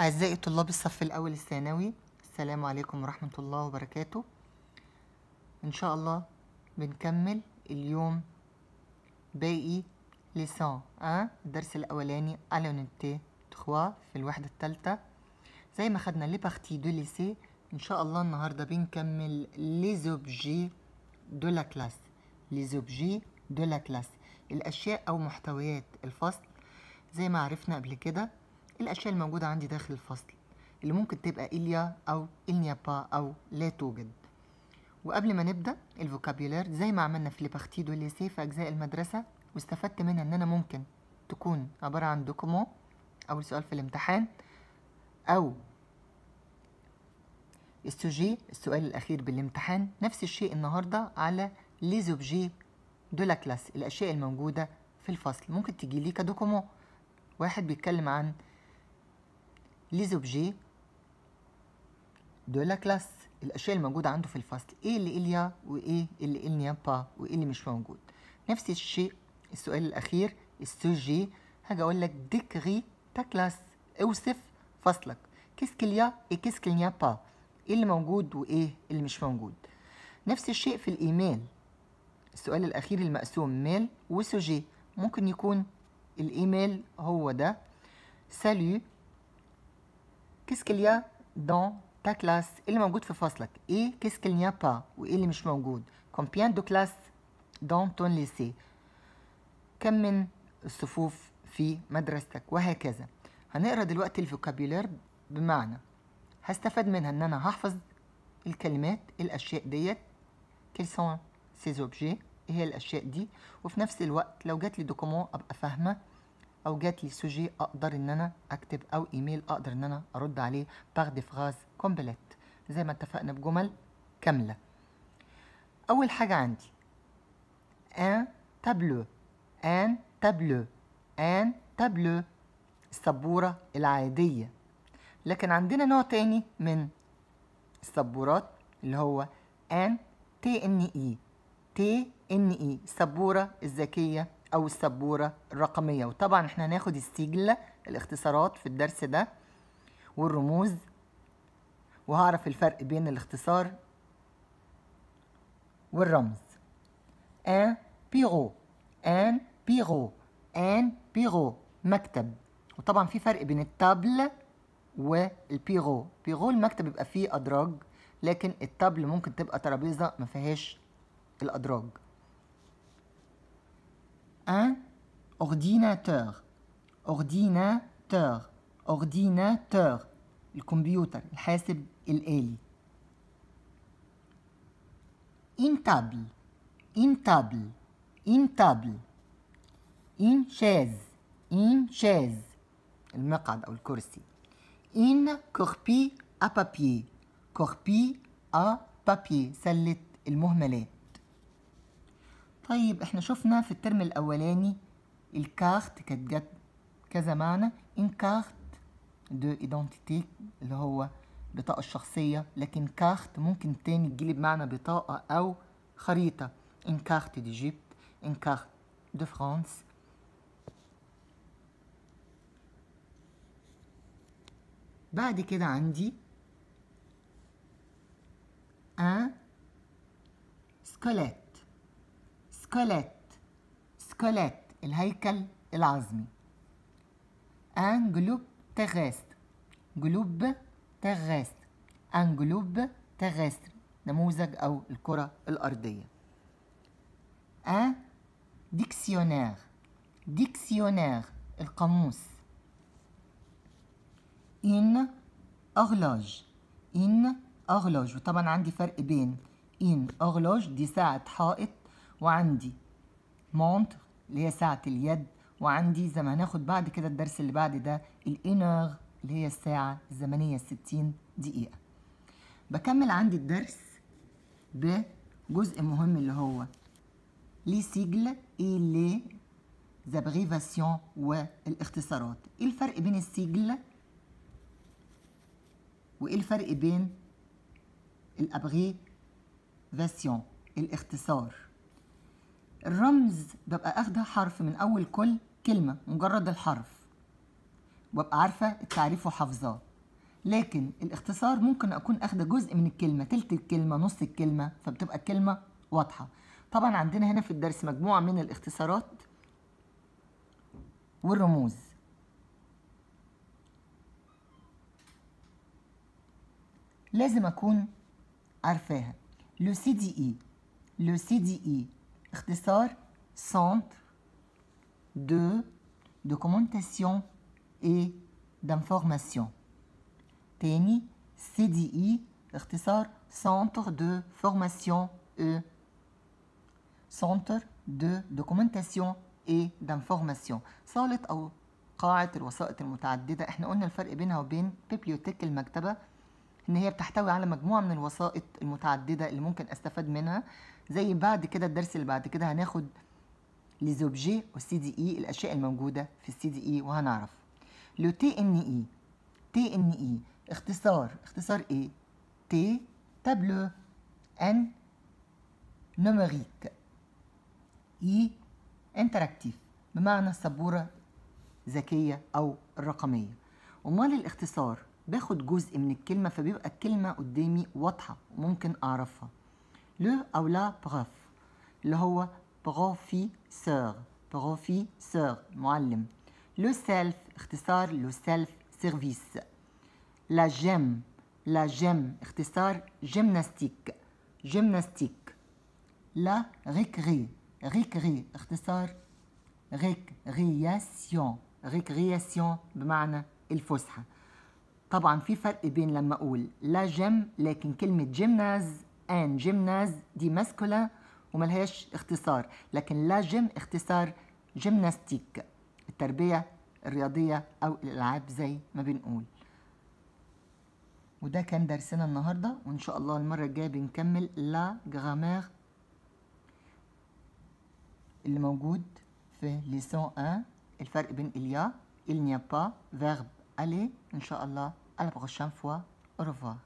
أعزائي طلاب الصف الأول الثانوي السلام عليكم ورحمة الله وبركاته إن شاء الله بنكمل اليوم باقي لسان أه؟ الدرس الأولاني على نتي تخوا في الوحدة الثالثة زي ما خدنا لي دو ليسي إن شاء الله النهاردة بنكمل لزوبجي دو لاكلاس لزوبجي دو لاكلاس الأشياء أو محتويات الفصل زي ما عرفنا قبل كده الأشياء الموجودة عندي داخل الفصل اللي ممكن تبقى إليا أو با أو لا توجد وقبل ما نبدأ الفوكابيولار زي ما عملنا في دو ليسيه في أجزاء المدرسة واستفدت منها إن أنا ممكن تكون عبارة عن دوكومون أول سؤال في الامتحان أو السوجي السؤال الأخير بالامتحان نفس الشيء النهاردة على ليزوبجي دو لا كلاس الأشياء الموجودة في الفصل ممكن تجي لي كدوكومون واحد بيتكلم عن ليزوبجي دو لا كلاس الاشياء الموجوده عنده في الفصل ايه اللي اليا وايه اللي النيا با وايه اللي مش موجود نفس الشيء السؤال الاخير السوجي هاجي اقول لك ديكري تا كلاس اوصف فصلك اي ايه كيسكليا با ايه اللي موجود وايه اللي مش موجود نفس الشيء في الايميل السؤال الاخير المقسوم ميل وسوجي ممكن يكون الايميل هو ده سالو كيس كليا دون تا كلاس اللي موجود في فصلك ايه كيس كليا با وايه اللي مش موجود كومبيان دو كلاس دون تون ليسي كم من الصفوف في مدرستك وهكذا هنقرا دلوقتي الفوكابيلار بمعنى هستفاد منها ان انا هحفظ الكلمات الاشياء ديت كيل سون سي زوبجي ايه هي الاشياء دي وفي نفس الوقت لو جات لي دوكومون ابقى فاهمه او جات لي سوجي اقدر ان انا اكتب او ايميل اقدر ان انا ارد عليه باغ دي فراز كومبليت زي ما اتفقنا بجمل كامله اول حاجه عندي ان تابلو ان تابلو ان تابلو السبوره العاديه لكن عندنا نوع تاني من السبورات اللي هو ان تي ان اي تي ان اي السبوره الذكيه او السبوره الرقميه وطبعا احنا هناخد السجل الاختصارات في الدرس ده والرموز وهعرف الفرق بين الاختصار والرمز ان بيرو ان بيرو ان بيرو مكتب وطبعا في فرق بين التابل والبيرو بيرو المكتب بيبقى فيه ادراج لكن التابل ممكن تبقى ترابيزه ما فيهاش الادراج un ordinateur ordinateur ordinateur الكمبيوتر الحاسب الآلي إنتابل إنتابل إنتابل إن شاز إن شاز المقعد أو الكرسي إن كوربي أبابي كوربي أبابي سلة المهملات طيب احنا شفنا في الترم الاولاني الكارت كانت جت كذا معنى ان كارت دو ايدنتيتي اللي هو بطاقة الشخصية لكن كارت ممكن تاني تجيلي بمعنى بطاقة أو خريطة ان كارت ديجيبت ان كارت دو فرانس بعد كده عندي ان سكوليت سكوليت سكوليت الهيكل العظمي ان جلوب تغاست جلوب تغاست ان جلوب تغاستر نموذج أو الكرة الأرضية ان ديكسيونير ديكسيونير القاموس ان أغلاج ان أغلاج وطبعا عندي فرق بين ان أغلاج دي ساعة حائط وعندي مونت اللي هي ساعة اليد وعندي زي ما هناخد بعد كده الدرس اللي بعد ده الانر اللي هي الساعة الزمنية 60 دقيقة بكمل عندي الدرس بجزء مهم اللي هو لي سيجل اي لي زابغيفاسيون والاختصارات ايه الفرق بين السيجل وايه الفرق بين الابغيفاسيون الاختصار الرمز ببقى اخده حرف من اول كل كلمه مجرد الحرف وابقى عارفه التعريف وحافظاه لكن الاختصار ممكن اكون اخده جزء من الكلمه تلت الكلمه نص الكلمه فبتبقى الكلمه واضحه طبعا عندنا هنا في الدرس مجموعه من الاختصارات والرموز لازم اكون عارفاها لو سي دي اي لو سي دي اي اختصار centre de documentation et d'information تاني CDI اختصار Centre de formation E Centre de documentation et d'information صالة أو قاعة الوسائط المتعددة احنا قلنا الفرق بينها وبين بيبليوتيك المكتبة ان هي بتحتوي على مجموعه من الوسائط المتعدده اللي ممكن استفاد منها زي بعد كده الدرس اللي بعد كده هناخد ليزوبجي والسي دي اي الاشياء الموجوده في السي دي اي وهنعرف لو تي ان اي تي ان اي اختصار اختصار ايه تي تابلو ان نوميريك اي انتراكتيف بمعنى السبوره ذكيه او الرقميه امال الاختصار باخد جزء من الكلمة فبيبقى الكلمة قدامي واضحة ممكن أعرفها لو أو لا بروف اللي هو بروفيسور بروفيسور معلم لو سيلف اختصار لو سيلف سيرفيس لا جيم لا جيم اختصار جيمناستيك جيمناستيك لا ريكري ريكري اختصار ريكرياسيون ريكرياسيون بمعنى الفسحه طبعا في فرق بين لما اقول لا جيم لكن كلمه جيمناز ان جيمناز دي ماسكولا وملهاش اختصار لكن لا جيم اختصار جيمناستيك التربيه الرياضيه او الالعاب زي ما بنقول وده كان درسنا النهارده وان شاء الله المره الجايه بنكمل لا جرامير اللي موجود في ليسون 1 الفرق بين اليا il n'y a pas verbe Allez, Inch'Allah, à la prochaine fois. Au revoir.